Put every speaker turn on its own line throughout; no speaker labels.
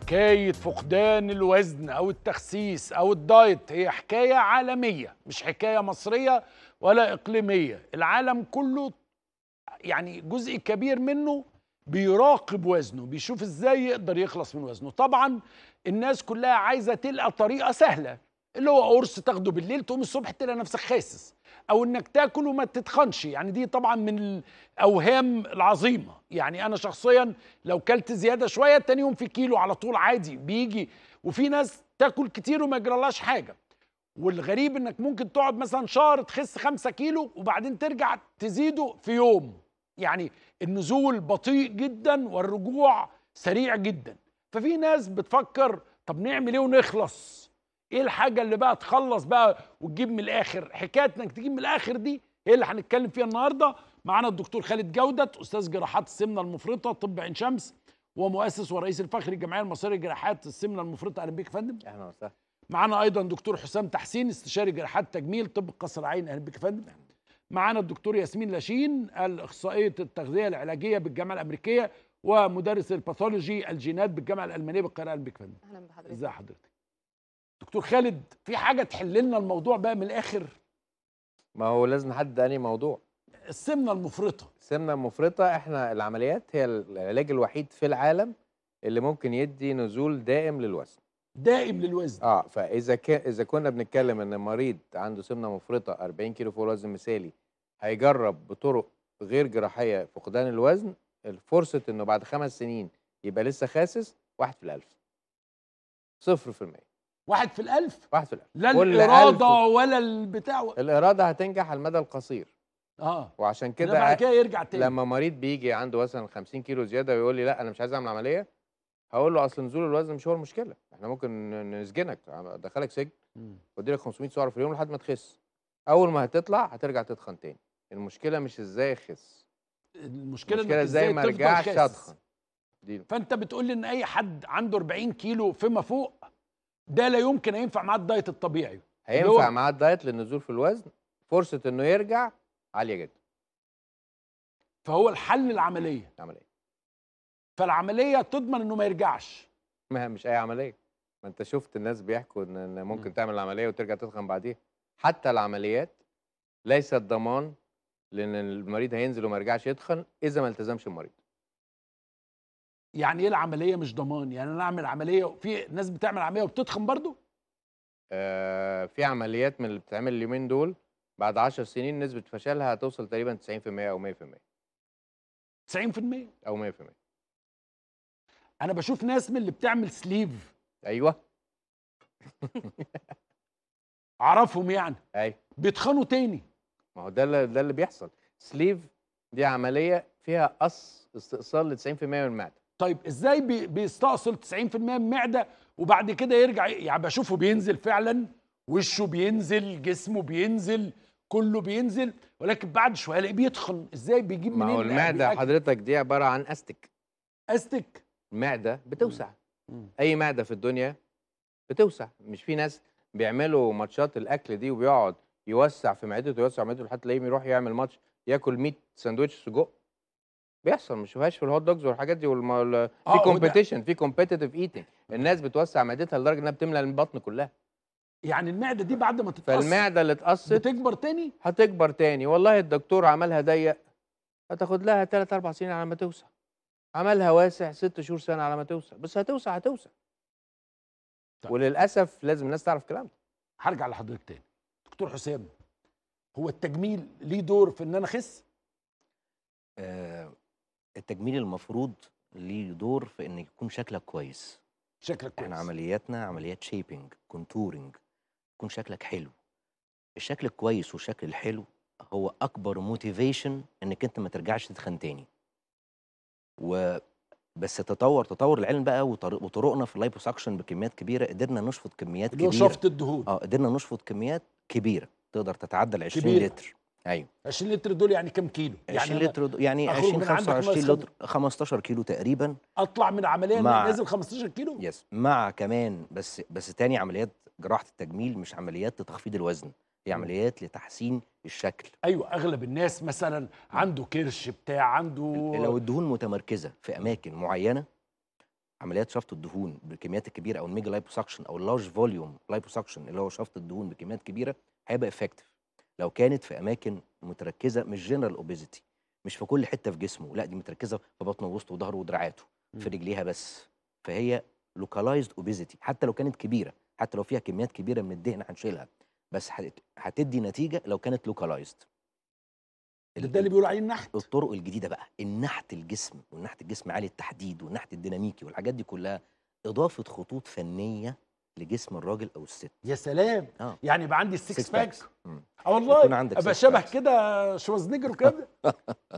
حكاية فقدان الوزن أو التخسيس أو الدايت هي حكاية عالمية مش حكاية مصرية ولا إقليمية العالم كله يعني جزء كبير منه بيراقب وزنه بيشوف إزاي يقدر يخلص من وزنه طبعا الناس كلها عايزة تلقى طريقة سهلة اللي هو قرص تاخده بالليل تقوم الصبح تلاقي نفسك خاسس او انك تاكل وما تتخنش يعني دي طبعا من الاوهام العظيمه يعني انا شخصيا لو كلت زياده شويه تاني يوم في كيلو على طول عادي بيجي وفي ناس تاكل كتير وما يجرالهاش حاجه والغريب انك ممكن تقعد مثلا شهر تخس خمسة كيلو وبعدين ترجع تزيده في يوم يعني النزول بطيء جدا والرجوع سريع جدا ففي ناس بتفكر طب نعمل ايه ونخلص ايه الحاجه اللي بقى تخلص بقى وتجيب من الاخر حكايه انك تجيب من الاخر دي هي اللي هنتكلم فيها النهارده معانا الدكتور خالد جودت استاذ جراحات السمنه المفرطه طب عين شمس ومؤسس ورئيس الفخري الجمعيه المصريه لجراحات السمنه المفرطه اهلا بيك يا فندم اهلا وسهلا معانا ايضا دكتور حسام تحسين استشاري جراحات تجميل طب قصر عين اهلا بيك يا فندم معانا الدكتور ياسمين لاشين الاخصائيه التغذيه العلاجيه بالجامعه الامريكيه ومدرس الباثولوجي الجينات بالجامعه الالمانيه بالقاهره اهلا بيك يا فندم اهلا بحضرتك ازي حضرتك دكتور خالد في حاجه تحل لنا الموضوع بقى من الاخر ما هو لازم نحدد انهي موضوع السمنه المفرطه السمنه
المفرطه احنا العمليات هي العلاج الوحيد في العالم اللي ممكن يدي نزول دائم للوزن دائم للوزن اه فاذا ك... اذا كنا بنتكلم ان مريض عنده سمنه مفرطه 40 كيلو فوق الوزن المثالي هيجرب بطرق غير جراحيه فقدان الوزن فرصه انه بعد خمس سنين يبقى لسه خاسس واحد في الألف صفر في المية
واحد في الألف واحد في الألف
لا الإرادة ولا البتاع و... الإرادة هتنجح على المدى القصير اه وعشان كده بعد كده يرجع تاني لما مريض بيجي عنده مثلا 50 كيلو زياده ويقول لي لا انا مش عايز اعمل عمليه هقول له اصل نزول الوزن مش هو المشكله احنا ممكن نسجنك ادخلك سجن وادي لك 500 سعر في اليوم لحد ما تخس اول ما هتطلع هترجع تتخن تاني المشكله مش ازاي اخس
المشكله, المشكلة ازاي ما ارجعش اتخن فانت بتقول لي ان اي حد عنده 40 كيلو فيما فوق ده لا يمكن هينفع معاه الدايت الطبيعي هينفع
معاه الدايت للنزول في الوزن فرصه انه يرجع عاليه جدا فهو الحل العمليه العمليه فالعمليه تضمن انه ما يرجعش ما مش اي عمليه ما انت شفت الناس بيحكوا ان ممكن تعمل العمليه وترجع تضخم بعديها حتى العمليات ليست ضمان لان المريض هينزل وما يرجعش يتخن اذا ما التزمش المريض
يعني ايه العمليه مش ضمان يعني انا اعمل عمليه في ناس بتعمل عمليه وبتتخن برضو آه في عمليات من اللي بتتعمل
اليومين دول بعد 10 سنين نسبه فشلها هتوصل تقريبا 90% او 100%
90% او 100% انا بشوف ناس من اللي بتعمل سليف ايوه اعرفهم يعني
ايوه بيتخنوا تاني ما هو ده اللي ده اللي بيحصل سليف دي عمليه
فيها قص استئصال ل 90% من المعده طيب ازاي بيستأصل 90% من المعده وبعد كده يرجع يعني بشوفه بينزل فعلا وشه بينزل جسمه بينزل كله بينزل ولكن بعد شويه الاقيه بيتخن ازاي بيجيب منين ما هو المعده حضرتك دي عباره عن استك استك المعده بتوسع
مم. اي معده في الدنيا بتوسع مش في ناس بيعملوا ماتشات الاكل دي وبيقعد يوسع في معدته يوسع معدته لحد تلاقيه يروح يعمل ماتش ياكل 100 سندوتش سجق بيحصل مش في الهوت دوجز والحاجات دي والم... آه في كومبيتيشن في كومبيتيتيف ايتنج الناس بتوسع معدتها لدرجه انها بتملى البطن كلها يعني المعده دي بعد ما تتقص فالمعده اللي اتقصت بتكبر تاني هتكبر تاني والله الدكتور عملها ضيق هتاخد لها 3 4 سنين على ما توسع عملها واسع 6 شهور سنه على ما توسع بس هتوسع هتوسع
طيب. وللاسف لازم الناس تعرف الكلام ده هرجع لحضرتك تاني دكتور حسام هو التجميل ليه دور في ان انا اخس آه
التجميل المفروض ليه دور في ان يكون شكلك كويس شكلك كويس احنا عملياتنا عمليات شيبنج كونتورنج يكون شكلك حلو الشكل الكويس والشكل الحلو هو اكبر موتيفيشن انك انت ما ترجعش تتخن تاني و بس تطور تطور العلم بقى وطرقنا في اللايبوساكشن بكميات كبيره قدرنا نشفط كميات كبيره نشفط الدهون اه قدرنا نشفط كميات كبيره تقدر تتعدى ال 20 كبيرة. لتر ايوه
20 لتر دول يعني كام كيلو؟ يعني 20 لتر دول يعني 20 25 لتر
15 كيلو تقريبا
اطلع من عمليه مع... نازل 15 كيلو؟ يس
مع كمان بس بس تاني عمليات جراحه التجميل مش عمليات لتخفيض الوزن هي عمليات لتحسين الشكل ايوه اغلب الناس مثلا عنده كرش بتاع
عنده لو
الدهون متمركزه في اماكن معينه عمليات شفط الدهون بالكميات الكبيره او الميجا لايبوساكشن او اللارج فوليوم لايبوساكشن اللي هو شفط الدهون بكميات كبيره هيبقى افكتيف لو كانت في اماكن متركزه مش جنرال اوبيزيتي مش في كل حته في جسمه لا دي متركزه في بطنه ووسطه وظهره ودراعاته في رجليها بس فهي لوكالايزد اوبيزيتي حتى لو كانت كبيره حتى لو فيها كميات كبيره من الدهن هنشيلها بس هتدي نتيجه لو كانت لوكالايزد ده اللي بيقولوا عليه النحت الطرق الجديده بقى النحت الجسم والنحت الجسم عالي التحديد والنحت الديناميكي والحاجات دي كلها اضافه خطوط فنيه لجسم الراجل او الست يا سلام آه.
يعني يبقى عندي السكس باكس اه والله ابقى شبه كده شوازنيجر وكده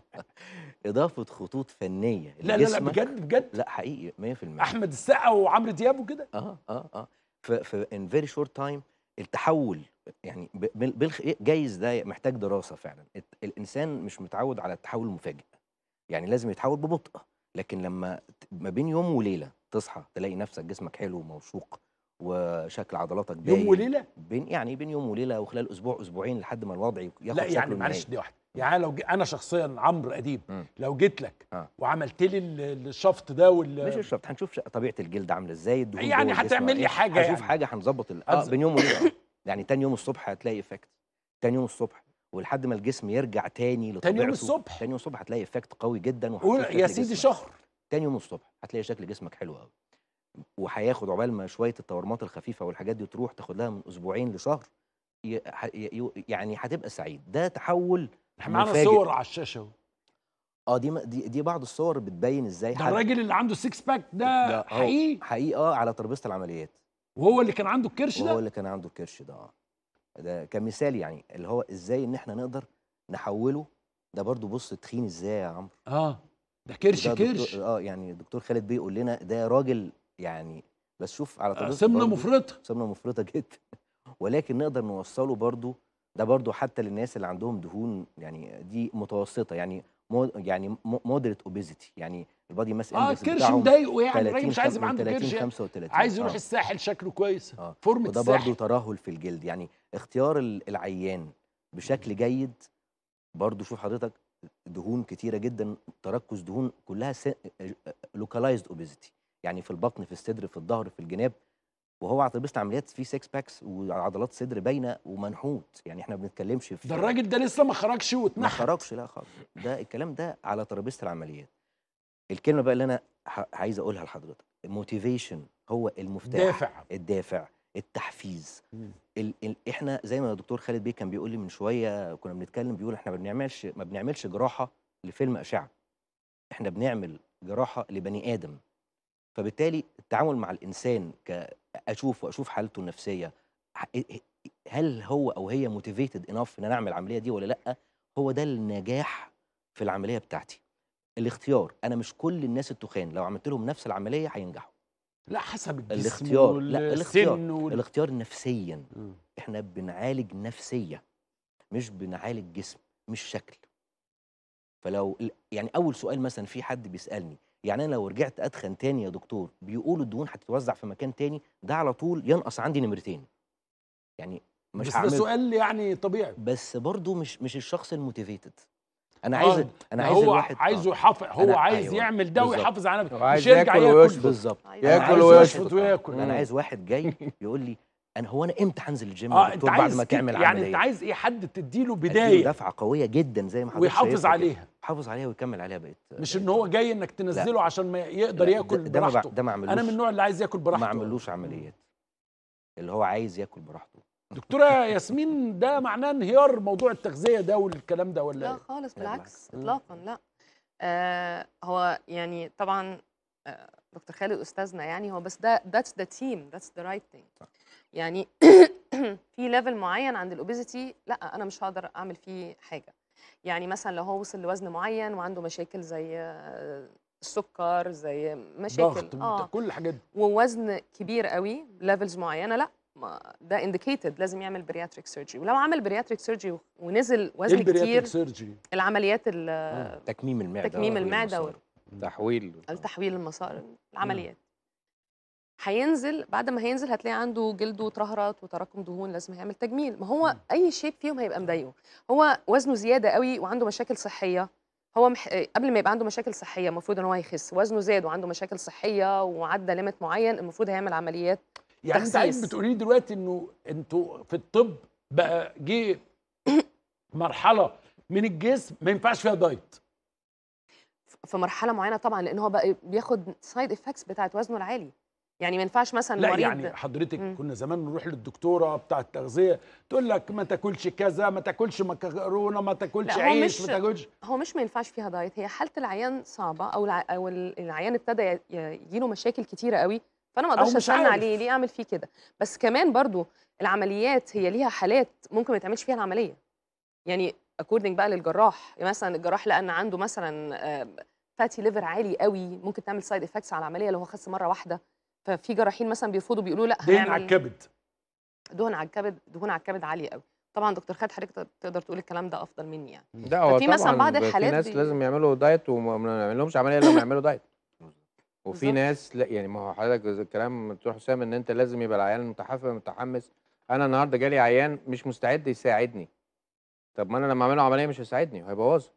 اضافه خطوط فنيه لا لا لا بجد بجد لا حقيقي 100% احمد السقا وعمرو دياب وكده اه اه اه في ان فيري شورت تايم التحول يعني إيه، جايز ده محتاج دراسه فعلا الانسان مش متعود على التحول المفاجئ يعني لازم يتحول ببطء لكن لما ما بين يوم وليله تصحى تلاقي نفسك جسمك حلو وموثوق وشكل عضلاتك باين يوم وليله بين يعني بين يوم وليله وخلال اسبوع اسبوعين لحد ما الوضع ياخد لا يعني معلش دي واحده
يعني لو انا شخصيا عمرو اديب
لو جيت لك آه. وعملت لي الشفط ده وال مش الشفط هنشوف طبيعه الجلد عامله ازاي يعني هتعمل لي حاجه هشوف يعني. حاجه هنظبط ال... اه بين يوم وليله يعني تاني يوم الصبح هتلاقي افكت تاني يوم الصبح ولحد ما الجسم يرجع تاني لطبيعته تاني يوم الصبح تاني يوم الصبح هتلاقي افكت قوي جدا يا سيدي شهر تاني يوم الصبح هتلاقي شكل جسمك حلو قوي وهياخد عقبال ما شويه التورمات الخفيفه والحاجات دي تروح تاخد لها من اسبوعين لشهر يعني هتبقى سعيد ده تحول احنا معانا صور على الشاشه اه دي دي دي بعض الصور بتبين ازاي ده
الراجل اللي عنده السكس باك ده, ده حقيقي
حقيقي اه على ترابيزه العمليات وهو اللي كان عنده الكرش ده هو اللي كان عنده الكرش ده اه ده كمثال يعني اللي هو ازاي ان احنا نقدر نحوله ده برضو بص تخين ازاي يا عمرو اه ده كرش ده كرش اه يعني الدكتور خالد بيقول لنا ده راجل يعني بس شوف على طول سمنه مفرطه سمنه مفرطه جدا ولكن نقدر نوصله برضو ده برضو حتى للناس اللي عندهم دهون يعني دي متوسطه يعني مود يعني مودريت اوبيزيتي يعني البادي ماس اه كرش مضايقه يعني مش عايز يبقى عنده كرش 35 عايز يروح آه.
الساحل شكله كويس آه. فورمه وده برضه
ترهل في الجلد يعني اختيار العيان بشكل جيد برضه شوف حضرتك دهون كتيره جدا تركز دهون كلها لوكاليزد لوكالايزد اوبيزيتي يعني في البطن في الصدر في الظهر في الجناب وهو عطبيس عمليات في سكس باكس وعضلات صدر باينه ومنحوت يعني احنا ما بنتكلمش في ده
الراجل ده لسه ما خرجش واتنحت ما خرجش
لا خالص ده الكلام ده على ترابيزه العمليات الكلمه بقى اللي انا عايز اقولها لحضرتك الموتيفيشن هو المفتاح دافع. الدافع التحفيز ال ال احنا زي ما الدكتور خالد بيه كان بيقول لي من شويه كنا بنتكلم بيقول احنا ما بنعملش ما بنعملش جراحه لفيلم اشعه احنا بنعمل جراحه لبني ادم فبالتالي التعامل مع الانسان كاشوف واشوف حالته النفسيه هل هو او هي موتيفيتد انف ان انا اعمل العمليه دي ولا لا هو ده النجاح في العمليه بتاعتي الاختيار انا مش كل الناس التخان لو عملت لهم نفس العمليه هينجحوا
لا حسب الجسم الاختيار لا الاختيار وال...
الاختيار نفسيا م. احنا بنعالج نفسيه مش بنعالج جسم مش شكل فلو يعني اول سؤال مثلا في حد بيسالني يعني انا لو رجعت ادخن تاني يا دكتور بيقولوا الدهون هتتوزع في مكان تاني ده على طول ينقص عندي نمرتين يعني مش بس ده
سؤال يعني
طبيعي بس برضه مش مش الشخص الموتيفيتد انا عايز آه. انا عايز هو الواحد عايزه
آه. يحافظ هو عايز أيوة. يعمل ده ويحافظ على نفسه مش يرجع ياكل بالظبط ياكل ويشفط
وياكل انا آه. عايز واحد جاي يقول لي انا هو انا امتى هنزل الجيم آه انت عايز بعد ما تعمل يعني عمليه يعني انت عايز
ايه حد تديله
بدايه تديله دفعه قويه جدا زي ما حضرتك ويحافظ عليها يحافظ عليها ويكمل عليها بقيت
مش ان هو جاي انك تنزله لا. عشان ما يقدر ياكل ده براحته ده ما انا من النوع اللي عايز ياكل براحته ما اعملوش عمليات اللي هو عايز ياكل براحته دكتوره ياسمين ده معناه انهيار موضوع التغذيه ده والكلام ده ولا لا إيه؟
خالص بالعكس اطلاقا لا آه هو يعني طبعا آه دكتور خالد استاذنا يعني هو بس ده ذاتس ذا تيم ذاتس ذا رايت ثينج يعني في ليفل معين عند الاوبيزيتي لا انا مش هقدر اعمل فيه حاجه يعني مثلا لو هو وصل لوزن معين وعنده مشاكل زي آه، السكر زي مشاكل ضغط آه كل الحاجات دي ووزن كبير قوي ليفلز معينه لا ده انديكيتد لازم يعمل برياتريك سيرجري ولو عمل برياتريك سيرجري ونزل وزن إيه كتير سيرجي. العمليات آه.
تكميم المعده تكميم المعده
تحويل
التحويل المسار العمليات هينزل بعد ما هينزل هتلاقي عنده جلده اترهرت وتراكم دهون لازم هيعمل تجميل ما هو اي شيب فيهم هيبقى مضايقه هو وزنه زياده قوي وعنده مشاكل صحيه هو مح... آه، قبل ما يبقى عنده مشاكل صحيه المفروض ان هو يخس وزنه زاد وعنده مشاكل صحيه وعدى ليميت معين المفروض هيعمل عمليات يعني تخسيس. انت عايز بتقولي
دلوقتي انه انتوا في الطب بقى جه مرحله من الجسم ما ينفعش فيها دايت
في مرحله معينه طبعا لان هو بقى بياخد سايد افكتس بتاعت وزنه العالي يعني ما ينفعش مثلا لا يعني
حضرتك مم. كنا زمان نروح للدكتوره بتاع التغذيه تقول لك ما تاكلش كذا ما تاكلش مكرونه ما تاكلش عيش ما تاكلش
هو مش ما ينفعش فيها دايت هي حاله العيان صعبه او الع... او العيان ابتدى يجيله مشاكل كتيره قوي فانا ما اقدرش استنى عليه ليه اعمل فيه كده بس كمان برضو العمليات هي ليها حالات ممكن ما يتعملش فيها العمليه يعني اكوردنج بقى للجراح مثلا الجراح لان عنده مثلا فاتي آه، ليفر عالي قوي ممكن تعمل سايد افكتس على العمليه لو هو خس مره واحده ففي جراحين مثلا بيرفضوا بيقولوا لا دهن على الكبد دهن على الكبد دهون على الكبد عاليه قوي طبعا دكتور خالد حضرتك تقدر تقول الكلام ده افضل مني يعني
لا هو في مثلا بعض الحالات في ناس لازم يعملوا دايت وما نعملهمش عمليه الا لما يعملوا دايت وفي ناس لا يعني ما هو حضرتك الكلام بتروح حسام ان انت لازم يبقى العيان متحفز متحمس انا النهارده جالي عيان مش مستعد يساعدني طب ما انا لما اعمله عمليه مش هيساعدني هيبوظه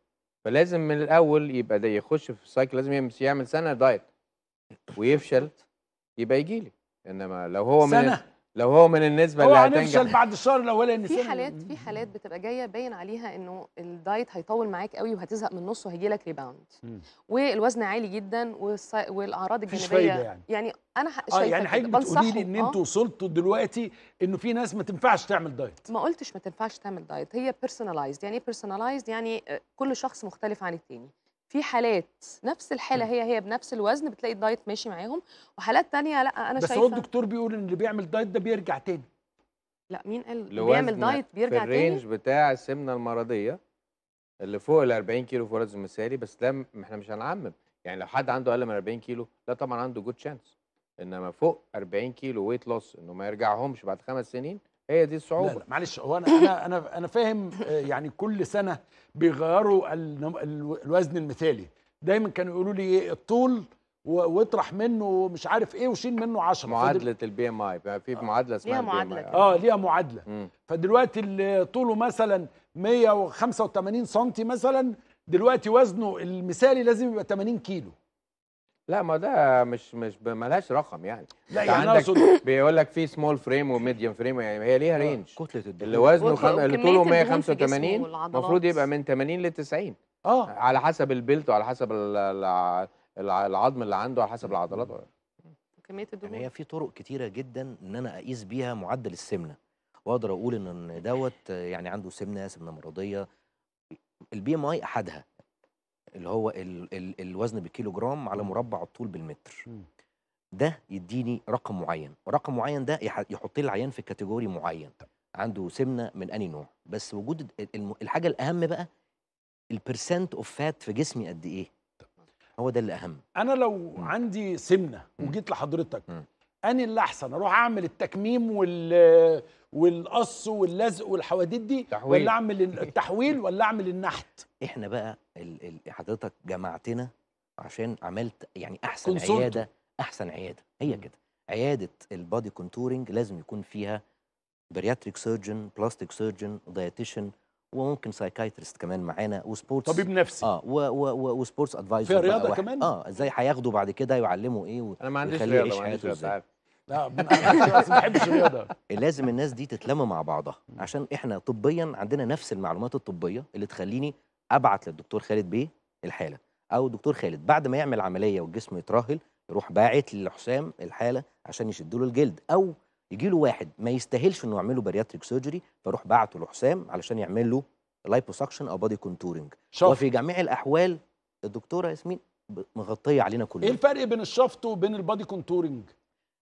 فلازم من الاول يبقى ده يخش في السايكل لازم يعمل سنه دايت ويفشل يبقى يجي لي انما لو هو من سنة. لو هو من النسبه اللي هتنجح بعد
الشهر الاولاني ان في حالات
في حالات بتبقى جايه باين عليها انه الدايت هيطول معاك قوي وهتزهق من النص وهيجي لك ريباوند والوزن عالي جدا والاعراض الجانبيه يعني. يعني انا آه، شايفه آه يعني حضرتك بتقولي لي ان انت آه.
وصلتوا دلوقتي انه في ناس ما تنفعش تعمل دايت
ما قلتش ما تنفعش تعمل دايت هي بيرسوناليزد يعني ايه بيرسوناليزد يعني آه، كل شخص مختلف عن الثاني في حالات نفس الحاله هي هي بنفس الوزن بتلاقي الدايت ماشي معاهم وحالات تانية لا انا بس شايفه بس هو
الدكتور بيقول ان اللي بيعمل دايت ده بيرجع تاني
لا مين قال اللي بيعمل دايت بيرجع تاني؟ الرينج
بتاع السمنه المرضيه اللي فوق ال 40 كيلو في الوزن المثالي بس ده احنا مش هنعمم يعني لو حد عنده اقل من 40 كيلو ده طبعا عنده جود شانس انما فوق 40 كيلو ويت لوس انه ما يرجعهمش بعد خمس سنين هي دي الصعوبه لا لا معلش هو انا انا
انا فاهم آه، يعني كل سنه بيغيروا الوزن المثالي دايما كانوا يقولوا لي ايه الطول واطرح منه مش عارف ايه وشيل منه 10 معادله البي ام اي بقى في آه. معادله اسمها ليها معادله اه ليها معادله مم. فدلوقتي اللي طوله مثلا 185 سم مثلا دلوقتي وزنه المثالي لازم يبقى 80 كيلو
لا ما ده مش مش ملهاش رقم يعني لا يعني أنا عندك بيقول لك في سمول فريم وميديوم فريم يعني هي ليها رينج آه، كتله اللي وزنه خم... اللي طوله 185 المفروض يبقى من 80 ل 90 اه على حسب البلت وعلى حسب العظم اللي عنده على حسب العضلات
كميه يعني الدهون يعني هي في طرق كتيره جدا ان انا اقيس بيها معدل السمنه واقدر اقول ان دوت يعني عنده سمنه سمنه مرضيه البي ام اي احدها اللي هو ال ال الوزن بالكيلو جرام على مربع الطول بالمتر ده يديني رقم معين ورقم معين ده يحط لي العيان في كاتيجوري معين عنده سمنه من اني نوع بس وجود الحاجه الاهم بقى البرسنت اوف فات في جسمي قد ايه
هو ده اللي اهم انا لو عندي سمنه وجيت لحضرتك اني اللي احسن اروح اعمل التكميم وال والقص واللزق والحواديت دي تحويل. ولا اعمل التحويل ولا اعمل النحت احنا بقى ال... ال... حضرتك جمعتنا
عشان عملت يعني احسن كنسلت. عياده احسن عياده هي كده عياده البادي كونتورنج لازم يكون فيها برياتريك سيرجن بلاستيك سيرجن دايتيشن وممكن سايكايترست كمان معانا وسبورتس طبيب نفسي اه و و و وسبورتس ادفايزر في رياضه كمان اه ازاي هياخده بعد كده يعلمه ايه و... انا ما عنديش رياضه ما عنديش رياضه
لا ما بحبش الرياضه
لازم الناس دي تتلم مع بعضها عشان احنا طبيا عندنا نفس المعلومات الطبيه اللي تخليني ابعت للدكتور خالد بيه الحاله او الدكتور خالد بعد ما يعمل عمليه والجسم يترهل يروح باعت لحسام الحاله عشان يشد له الجلد او يجي له واحد ما يستاهلش انه يعمل له بارياتريك سيرجري فروح بعته لحسام علشان يعمل له لايبوسكشن او بادي كونتورنج وفي جميع الاحوال الدكتوره ياسمين مغطيه علينا كلنا ايه
الفرق بين الشفط وبين البادي كونتورنج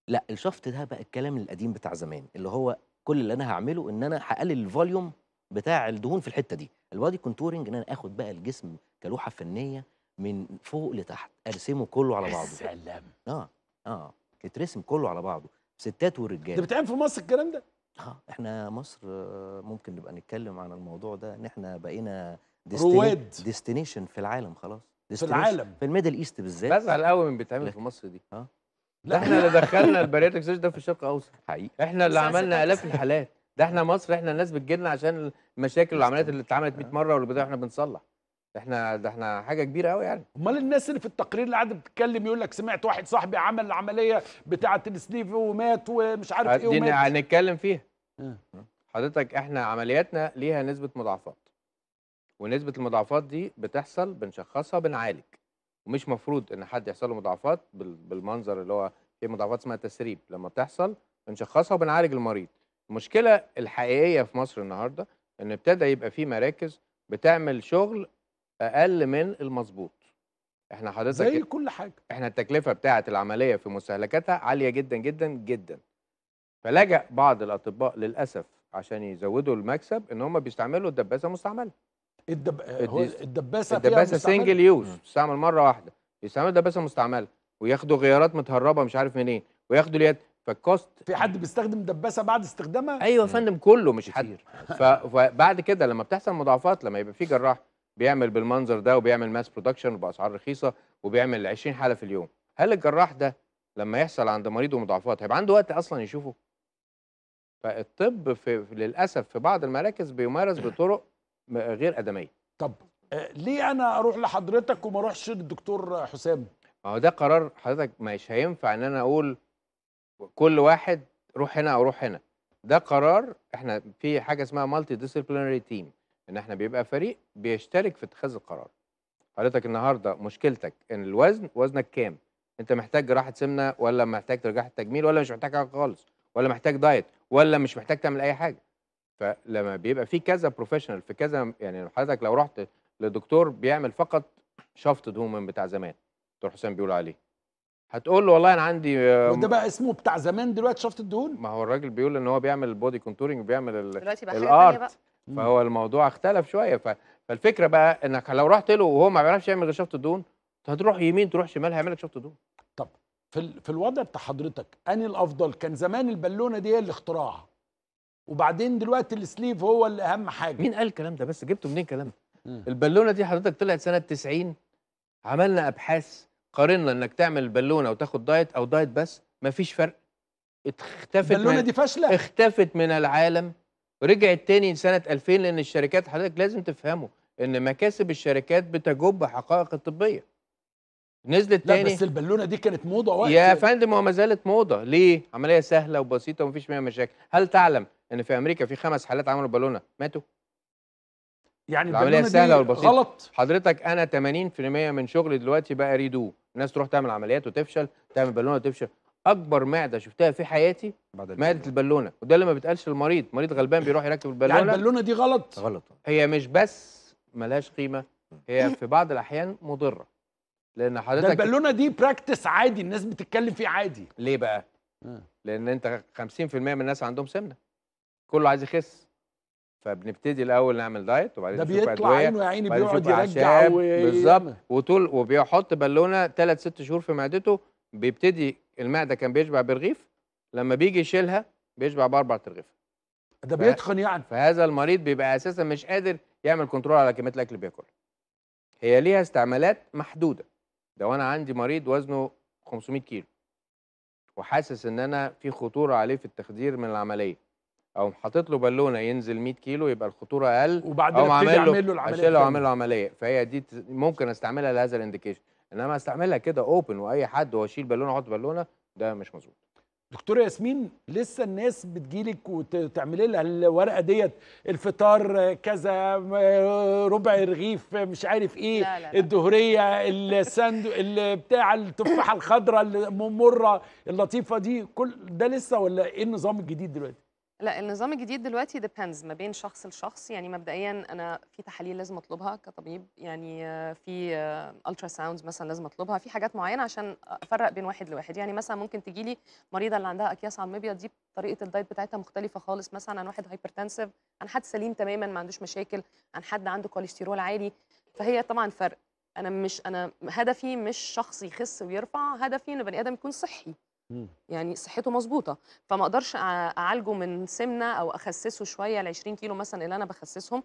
لا الشفط ده بقى الكلام القديم بتاع زمان اللي هو كل اللي انا هعمله ان انا هقلل الفوليوم بتاع الدهون في الحته دي البادي كونتورنج ان انا اخد بقى الجسم كلوحه فنيه من فوق لتحت ارسمه كله على بعضه سلام اه اه يترسم كله على بعضه ستات ورجاله ده بيتعمل
في مصر الكلام ده
اه احنا مصر آه، ممكن نبقى نتكلم عن الموضوع ده ان احنا بقينا رواد ديستنيشن في العالم خلاص في العالم
في الميدل ايست بالذات بزعل قوي من بيتعمل في مصر دي اه
لا احنا اللي دخلنا
البارياتريك ده في الشرق الاوسط حقيقي احنا اللي عملنا الاف الحالات ده احنا مصر احنا الناس بتجيلنا عشان
المشاكل والعمليات اللي اتعملت 100 مره واللي احنا بنصلح احنا ده احنا حاجه كبيره قوي يعني امال الناس اللي في التقرير اللي قاعده بتتكلم يقول لك سمعت واحد صاحبي عمل عمليه بتاعه السليف ومات ومش عارف ايه ومات
هنتكلم فيها اه. حضرتك احنا عملياتنا ليها نسبه مضاعفات ونسبه المضاعفات دي بتحصل بنشخصها بنعالج ومش مفروض ان حد يحصل له مضاعفات بالمنظر اللي هو في مضاعفات اسمها تسريب لما بتحصل بنشخصها وبنعالج المريض المشكله الحقيقيه في مصر النهارده ان ابتدى يبقى في مراكز بتعمل شغل اقل من المظبوط احنا حضرتك زي كل حاجه احنا التكلفه بتاعه العمليه في مستهلكاتها عاليه جدا جدا جدا فلجأ بعض الاطباء للاسف عشان يزودوا المكسب ان هم بيستعملوا الدباسه مستعمله الدب... الدباسه الدباسه, الدباسة سنجل يوز بتستعمل مره واحده بيستعملوا دباسه مستعمله وياخدوا غيارات متهربه مش عارف منين وياخدوا اليد فالكوست في حد بيستخدم دباسه بعد استخدامها ايوه يا فندم كله مش حد فبعد كده لما بتحصل مضاعفات لما يبقى في جراح بيعمل بالمنظر ده وبيعمل ماس برودكشن وباسعار رخيصه وبيعمل 20 حاله في اليوم هل الجراح ده لما يحصل عند مريض ومضاعفات هيبقى عنده وقت اصلا يشوفه فالطب في للاسف في بعض المراكز بيمارس بطرق غير ادميه طب
آه، ليه انا اروح لحضرتك وما اروحش
للدكتور حسام ما هو ده قرار حضرتك مش هينفع ان انا اقول كل واحد روح هنا او روح هنا ده قرار احنا في حاجه اسمها مالتي ديسيبلينري تيم ان احنا بيبقى فريق بيشترك في اتخاذ القرار حضرتك النهارده مشكلتك ان الوزن وزنك كام انت محتاج راحه سمنه ولا محتاج ترجع التجميل ولا مش محتاج حاجه خالص ولا محتاج دايت ولا مش محتاج تعمل اي حاجه فلما بيبقى في كذا بروفيشنال في كذا يعني حضرتك لو رحت لدكتور بيعمل فقط شفط دهون من بتاع زمان دكتور حسام بيقول عليه هتقول له والله انا عندي آه، وده بقى اسمه بتاع زمان دلوقتي شفط الدهون ما هو الراجل بيقول ان هو بيعمل البودي كونتورنج بيعمل دلوقتي بقى حاجه بقى فهو الموضوع اختلف شويه فالفكره بقى انك لو رحت له وهو ما بيعرفش يعمل غير شفط دون
هتروح يمين تروح شمال هيعمل لك شفط دون طب في في الوضع بتاع حضرتك اني الافضل كان زمان البالونه دي هي الاختراع وبعدين دلوقتي السليف هو اللي اهم حاجه مين قال الكلام ده بس جبته منين الكلام ده البالونه دي حضرتك طلعت سنه 90
عملنا ابحاث قارنا انك تعمل بالونه وتاخد دايت او دايت بس مفيش فرق اختفت البالونه دي فاشله اختفت من العالم ورجعت تاني سنه 2000 لان الشركات حضرتك لازم تفهمه ان مكاسب الشركات بتجب حقائق الطبيه نزلت لا تاني بس
البالونه دي كانت موضه وقت يا
فندم ما زالت موضه ليه عمليه سهله وبسيطه ومفيش فيها مشاكل هل تعلم ان في امريكا في خمس حالات عملوا بالونه ماتوا
يعني العمليه سهله والبسيطه غلط
حضرتك انا 80% من شغلي دلوقتي بقى ريدو الناس تروح تعمل عمليات وتفشل تعمل بالونه وتفشل اكبر معده شفتها في حياتي معده البالونه وده اللي ما بيتقالش للمريض مريض غلبان بيروح يركب يعني البالونه يعني البالونه دي غلط غلط هي مش بس ملهاش قيمه هي في بعض الاحيان مضره لان حضرتك ده البالونه دي براكتس عادي الناس بتتكلم فيه عادي ليه بقى آه. لان انت 50% من الناس عندهم سمنه كله عايز يخس فبنبتدي الاول نعمل دايت وبعدين نشوف ادويه ده بيطلع عينه يا عيني بيقعد يرجع بالظبط وطول وبيحط بالونه 3 6 شهور في معدته بيبتدي المعده كان بيشبع برغيف لما بيجي يشيلها بيشبع باربع ترغيف ده ف... بيتخن يعني فهذا المريض بيبقى اساسا مش قادر يعمل كنترول على كميه الاكل اللي بياكلها هي ليها استعمالات محدوده لو انا عندي مريض وزنه 500 كيلو وحاسس ان انا في خطوره عليه في التخدير من العمليه او حاطط له بالونه ينزل 100 كيلو يبقى الخطوره اقل وبعدين اعمل له العمليه اشيله واعمل له عمليه فهي دي ممكن استعملها لهذا الانديكيشن انما استعملها كده اوبن واي حد واشيل بالونه واحط بالونه ده مش مظبوط دكتور
ياسمين لسه الناس بتجيلك وتعملي لها الورقه ديت الفطار كذا ربع رغيف مش عارف ايه لا لا لا. الدهريه الساندو بتاع التفاحه الخضراء المره اللطيفه دي كل ده لسه ولا ايه النظام الجديد دلوقتي
لا النظام الجديد دلوقتي depends ما بين شخص لشخص يعني مبدئيا انا في تحاليل لازم اطلبها كطبيب يعني آه، في الترا آه، ساوندز مثلا لازم اطلبها في حاجات معينه عشان افرق بين واحد لواحد يعني مثلا ممكن تجي لي مريضه اللي عندها اكياس على المبيض دي طريقه الدايت بتاعتها مختلفه خالص مثلا عن واحد هايبرتنسيف عن حد سليم تماما ما عندوش مشاكل عن حد عنده كوليسترول عالي فهي طبعا فرق انا مش انا هدفي مش شخص يخس ويرفع هدفي ان بني ادم يكون صحي يعني صحته مظبوطه فما اقدرش اعالجه من سمنه او اخسسه شويه ال 20 كيلو مثلا اللي انا بخسسهم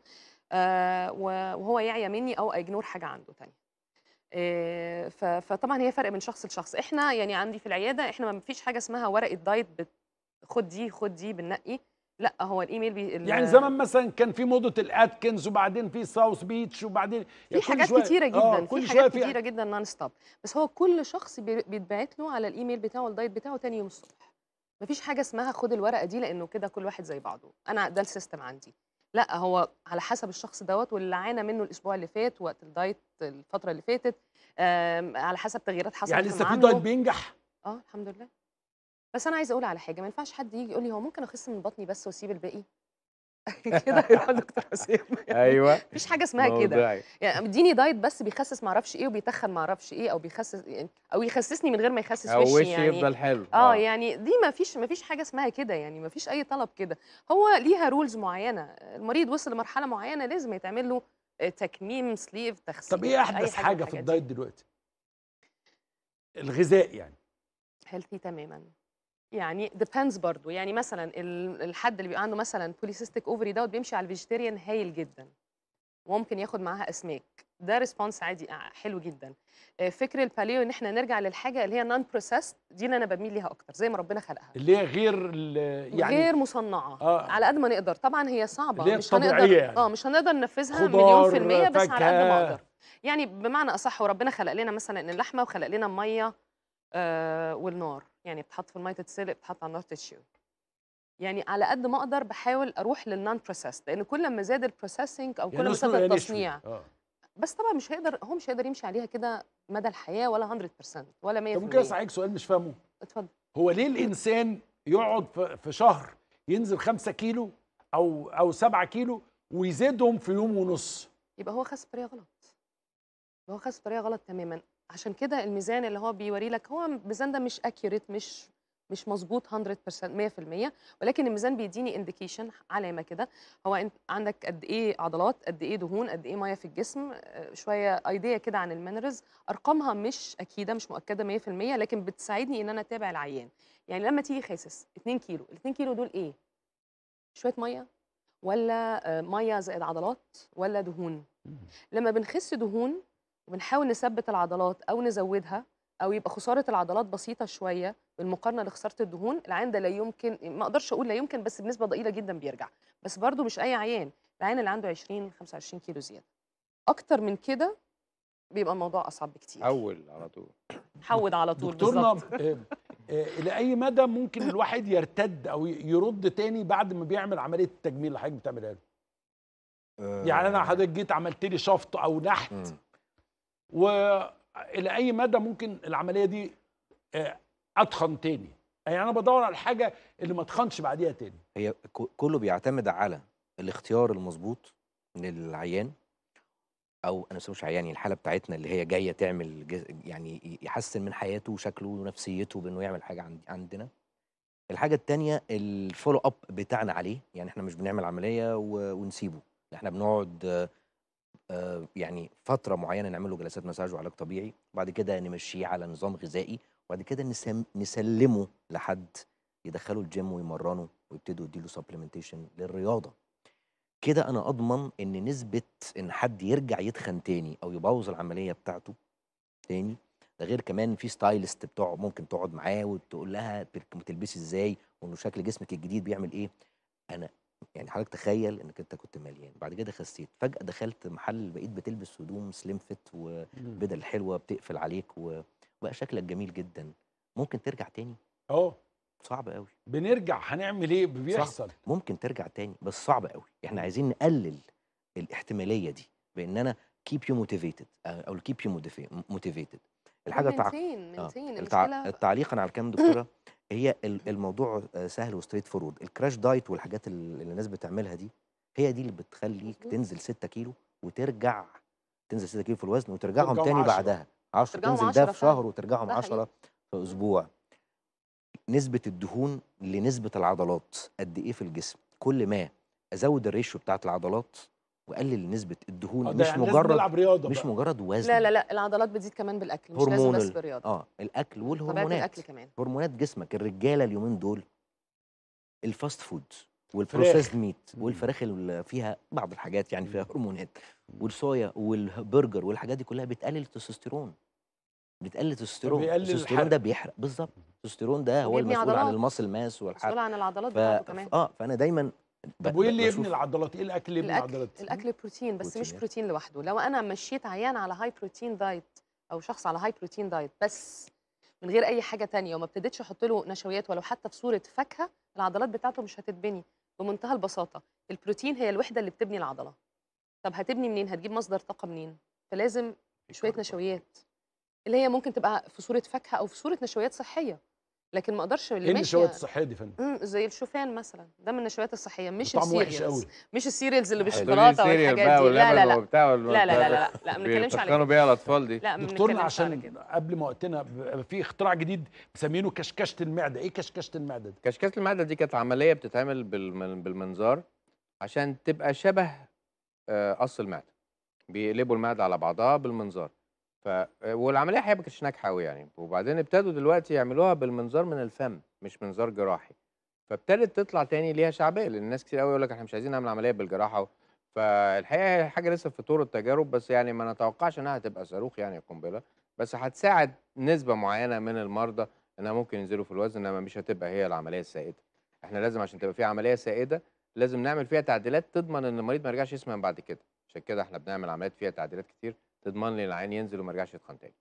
آه، وهو يعيا مني او اجنور حاجه عنده ثانيه آه، فطبعا هي فرق من شخص لشخص احنا يعني عندي في العياده احنا ما فيش حاجه اسمها ورقه دايت خد دي خد دي بننقي لا هو الايميل بي... يعني زمان
مثلا كان في موضه الاتكنز وبعدين في ساوث بيتش وبعدين يعني في حاجات شوية... كتيره آه، جدا آه كل في حاجات في... كتيره
جدا نون ستوب بس هو كل شخص بيتبعت له على الايميل بتاعه الدايت بتاعه تاني يوم الصبح مفيش حاجه اسمها خد الورقه دي لانه كده كل واحد زي بعضه انا ده السيستم عندي لا هو على حسب الشخص دوت واللي عانى منه الاسبوع اللي فات وقت الدايت الفتره اللي فاتت على حسب تغييرات حصلت يعني لسه في دايت بينجح اه الحمد لله بس انا عايزه اقول على حاجه ما ينفعش حد يجي يقول لي هو ممكن اخس من بطني بس واسيب الباقي كده يروح دكتور حسين
ايوه مفيش حاجه اسمها كده
يعني اديني دايت بس بيخسس ما اعرفش ايه وبيتخن ما اعرفش ايه او بيخسس يعني او يخسسني من غير ما يخسس وشي او وشي يعني يفضل حلو آه،, اه, يعني دي ما فيش ما فيش حاجه اسمها كده يعني ما فيش اي طلب كده هو ليها رولز معينه المريض وصل لمرحله معينه لازم يتعمل له آه، تكميم سليف تخسيس طب ايه احدث حاجه, حاجة في الدايت دلوقتي الغذاء يعني هيلثي تماما يعني ديبندز برضو يعني مثلا الحد اللي بيبقى عنده مثلا بوليسيستيك اوفري دوت بيمشي على الفيجيتيريان هايل جدا وممكن ياخد معاها اسماك ده ريسبونس عادي آه، حلو جدا آه، فكر الباليو ان احنا نرجع للحاجه اللي هي نون بروسيست دي اللي انا بميل ليها اكتر زي ما ربنا خلقها
اللي هي غير يعني غير
مصنعه آه على قد ما نقدر طبعا هي صعبه اللي هي مش هنقدر يعني. اه مش هنقدر ننفذها مليون في الميه بس على قد ما اقدر يعني بمعنى اصح وربنا خلق لنا مثلا اللحمه وخلق لنا الميه آه والنار يعني بتحط في الميه تتسلق بتحط على النار تتشوي يعني على قد ما اقدر بحاول اروح للنون بروسيس لان كل ما زاد البروسيسنج او يعني كل ما زاد يعني التصنيع آه. بس طبعا مش هيقدر هو مش هيقدر يمشي عليها كده مدى الحياه ولا 100% ولا 100% ممكن اسالك
سؤال مش فاهمه اتفضل هو ليه الانسان يقعد في شهر ينزل 5 كيلو او او 7 كيلو ويزيدهم في يوم ونص
يبقى هو خس بطريقه غلط هو خس بطريقه غلط تماما عشان كده الميزان اللي هو بيوري لك هو الميزان ده مش اكيوريت مش مش مظبوط 100% 100% ولكن الميزان بيديني انديكيشن علامه كده هو انت عندك قد ايه عضلات قد ايه دهون قد ايه ميه في الجسم آه، شويه ايديا كده عن المينرز ارقامها مش اكيده مش مؤكده 100% لكن بتساعدني ان انا اتابع العيان يعني لما تيجي خاسس 2 كيلو ال 2 كيلو دول ايه شويه ميه ولا آه، ميه زائد عضلات ولا دهون لما بنخس دهون وبنحاول نثبت العضلات او نزودها او يبقى خساره العضلات بسيطه شويه بالمقارنه لخساره الدهون العيان ده لا يمكن ما اقدرش اقول لا يمكن بس بنسبه ضئيله جدا بيرجع بس برده مش اي عيان العيان اللي عنده 20 25 كيلو زياده اكتر من كده بيبقى الموضوع اصعب بكتير
حول على طول
حود على طول بالظبط
إيه، إيه، الى اي مدى ممكن الواحد يرتد او يرد تاني بعد ما بيعمل عمليه التجميل اللي حضرتك بتعملها له آه. يعني انا حضرتك جيت عملت لي شفط او نحت والى اي مدى ممكن العمليه دي آه، اتخن تاني يعني انا بدور على الحاجه اللي ما تخنش بعديها تاني
هي كله بيعتمد على الاختيار المظبوط للعيان او انا مش عيان يعني الحاله بتاعتنا اللي هي جايه تعمل يعني يحسن من حياته وشكله ونفسيته بانه يعمل حاجه عندنا الحاجه الثانيه الفولو اب بتاعنا عليه يعني احنا مش بنعمل عمليه ونسيبه احنا بنقعد آه، آه، يعني فتره معينه نعمل له جلسات مساج وعلاج طبيعي وبعد كده نمشيه على نظام غذائي وبعد كده نسلمه لحد يدخله الجيم ويمرنه ويبتدوا يديله سبلمنتيشن للرياضه كده انا اضمن ان نسبه ان حد يرجع يتخن تاني او يبوظ العمليه بتاعته تاني ده غير كمان في ستايلست بتوعه ممكن تقعد معاه وتقول لها بتلبسي ازاي وانه شكل جسمك الجديد بيعمل ايه انا يعني حضرتك تخيل انك انت كنت مليان بعد كده خسيت فجاه دخلت محل بقيت بتلبس هدوم سليم إمم. فيت وبدل حلوه بتقفل عليك وبقى شكلك جميل جدا ممكن ترجع تاني اه صعب قوي
بنرجع هنعمل ايه بيحصل صعب.
ممكن ترجع تاني بس صعب قوي احنا عايزين نقلل الاحتماليه دي بان انا كيب يو موتيفيتد او كيب يو موتيفيتد الحاجه تع... منتين. منتين. آه. التع... التعليقا على الكلام دكتوره هي الموضوع آه، سهل وستريت فورورد الكراش دايت والحاجات اللي الناس بتعملها دي هي دي اللي بتخليك تنزل 6 كيلو وترجع تنزل 6 كيلو في الوزن وترجعهم تاني عشرة. بعدها 10 تنزل ده في شهر وترجعهم 10 في اسبوع نسبه الدهون لنسبه العضلات قد ايه في الجسم كل ما ازود الريشيو بتاعت العضلات وقلل نسبه الدهون آه، مش يعني مجرد لازم رياضه مش بقى. مجرد وزن لا لا لا
العضلات بتزيد كمان بالاكل مش لازم بس بالرياضه اه
الاكل والهرمونات الاكل كمان هرمونات جسمك الرجاله اليومين دول الفاست فود والبروسيسد ميت والفراخ اللي فيها بعض الحاجات يعني فيها هرمونات والصويا والبرجر والحاجات دي كلها بتقلل التستوستيرون بتقلل التستوستيرون التستوستيرون ده بيحرق بالظبط التستوستيرون ده هو المسؤول عن الماسل ماس
والحرق مسؤول عن العضلات ف... كمان اه فانا دايما طب وايه اللي يبني العضلات؟ ايه الاكل اللي يبني العضلات؟
الاكل بروتين بس بروتين مش بروتين لوحده، لو انا مشيت عيان على هاي بروتين دايت او شخص على هاي بروتين دايت بس من غير اي حاجه تانية وما ابتديتش احط له نشويات ولو حتى في صوره فاكهه العضلات بتاعته مش هتتبني بمنتهى البساطه، البروتين هي الوحده اللي بتبني العضله. طب هتبني منين؟ هتجيب مصدر طاقه منين؟ فلازم شويه نشويات اللي هي ممكن تبقى في صوره فاكهه او في صوره نشويات صحيه. لكن ما اقدرش اللي ماشي النشويات الصحيه دي فندم زي الشوفان مثلا ده من النشويات الصحيه مش السيريالز مش السيريالز اللي آه، بالشوكولاته والحاجات دي لا لا لا لا لا لا لا لا ما بنتكلمش عليه كانوا بيها
الاطفال دي لا
دكتورنا
عشان قبل ما وقتنا في اختراع جديد مسمينه كشكشه المعده ايه كشكشه المعده دي كشكشه
المعده دي كانت عمليه بتتعمل بالمنظار عشان تبقى شبه آه، قص المعده بيقلبوا المعده على بعضها بالمنظار ف والعمليه الحقيقه ما كانتش ناجحه قوي يعني وبعدين ابتدوا دلوقتي يعملوها بالمنظار من الفم مش منظار جراحي فابتدت تطلع تاني ليها شعبيه لان الناس كتير قوي يقول لك احنا مش عايزين نعمل عمليه بالجراحه فالحقيقه هي حاجه لسه في طور التجارب بس يعني ما نتوقعش انها هتبقى صاروخ يعني القنبله بس هتساعد نسبه معينه من المرضى انها ممكن ينزلوا في الوزن انما مش هتبقى هي العمليه السائده احنا لازم عشان تبقى في عمليه سائده لازم نعمل فيها تعديلات تضمن ان المريض ما يرجعش يسمن بعد كده عشان كده احنا بنعمل عمليات فيها تعديلات كتير تضمن لي العين ينزل وما يرجعش يتخن تاني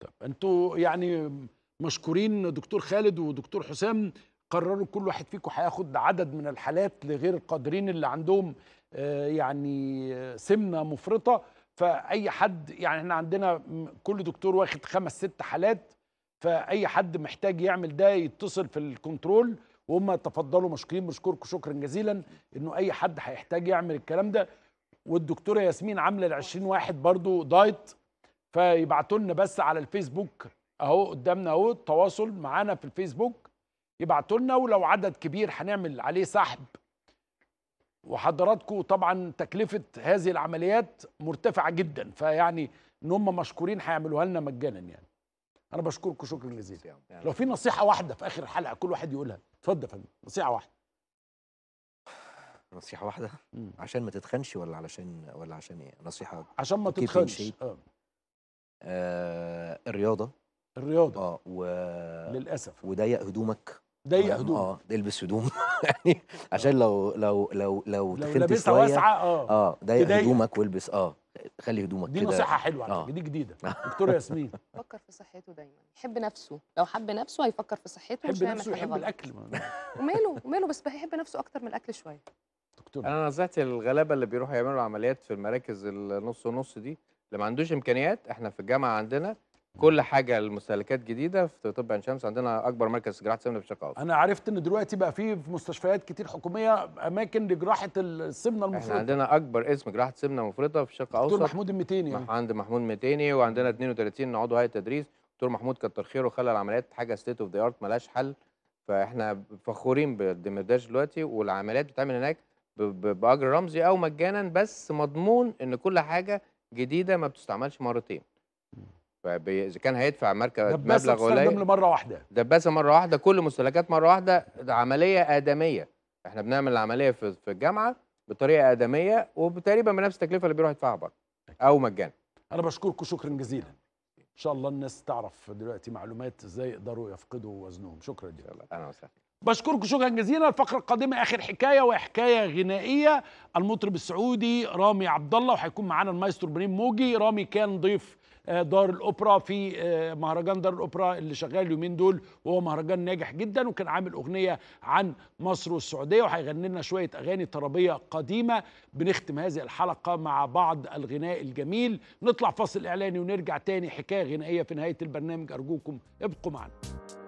طب انتوا يعني مشكورين دكتور خالد ودكتور حسام قرروا كل واحد فيكم هياخد عدد من الحالات لغير القادرين اللي عندهم آه، يعني آه، سمنه مفرطه فاي حد يعني احنا عندنا كل دكتور واخد خمس ست حالات فاي حد محتاج يعمل ده يتصل في الكنترول وهم تفضلوا مشكورين بشكركم شكرا جزيلا انه اي حد هيحتاج يعمل الكلام ده والدكتوره ياسمين عامله ال 20 واحد برضو دايت فيبعتوا لنا بس على الفيسبوك اهو قدامنا اهو التواصل معانا في الفيسبوك يبعتوا لنا ولو عدد كبير هنعمل عليه سحب وحضراتكم طبعا تكلفه هذه العمليات مرتفعه جدا فيعني ان هم مشكورين هيعملوها لنا مجانا يعني انا بشكركم شكرا جزيلا لو في نصيحه واحده في اخر الحلقه كل واحد يقولها اتفضل يا فندم نصيحه واحده نصيحه واحده مم. عشان ما تتخنش ولا
علشان ولا عشان ايه نصيحه عشان ما تتخنش آه. آه الرياضه الرياضه اه و... للاسف وضيق هدومك ضيق آه، هدوم يعني اه البس هدوم يعني عشان آه. لو لو لو لو تخنت شويه واسعه اه اه ضيق هدومك والبس اه خلي هدومك دي نصيحه حلوه آه. دي
جديده دكتوره ياسمين
فكر في صحته دايما يحب نفسه لو حب نفسه هيفكر في صحته يحب نفسه يحب الاكل وماله وماله بس هيحب نفسه اكتر من الاكل شويه
دكتور انا نزعت الغلابه اللي بيروحوا يعملوا عمليات في المراكز النص ونص دي اللي ما عندوش امكانيات احنا في الجامعه عندنا كل حاجه المستهلكات جديده في طب عين شمس عندنا اكبر مركز جراحه سمنه في الشرق الاوسط
انا عرفت ان دلوقتي بقى في في مستشفيات كتير حكوميه اماكن لجراحه السمنه المفرطه احنا عندنا
اكبر اسم جراحه سمنه مفرطه في الشرق الاوسط دكتور محمود المتيني يعني. عند محمود المتيني وعندنا 32 عضو هيئه تدريس دكتور محمود كتر خيره خلى العمليات حاجه ستيت اوف ذا ارت ملهاش حل فاحنا فخورين بالدمرداش دلوقتي والعمليات بتتعمل هناك باجر رمزي او مجانا بس مضمون ان كل حاجه جديده ما بتستعملش مرتين فاذا كان هيدفع مركب مبلغ قليل مره واحده دباسه مره واحده كل مستهلكات مره واحده عمليه ادميه احنا بنعمل العمليه في في الجامعه بطريقه ادميه وتقريبا
بنفس التكلفه اللي بيروح يدفعها بره او مجانا انا بشكركم شكرا جزيلا ان شاء الله الناس تعرف دلوقتي معلومات ازاي يقدروا يفقدوا وزنهم شكرا جدا انا وسهلا بشكركم شكرا جزيلا الفقره القادمه اخر حكايه وحكايه غنائيه المطرب السعودي رامي عبد الله وهيكون معانا المايسترو ابراهيم موجي رامي كان ضيف آه، دار الاوبرا في آه، مهرجان دار الاوبرا اللي شغال اليومين دول وهو مهرجان ناجح جدا وكان عامل اغنيه عن مصر والسعوديه وهيغني لنا شويه اغاني طربيه قديمه بنختم هذه الحلقه مع بعض الغناء الجميل نطلع فاصل اعلاني ونرجع تاني حكايه غنائيه في نهايه البرنامج ارجوكم ابقوا معنا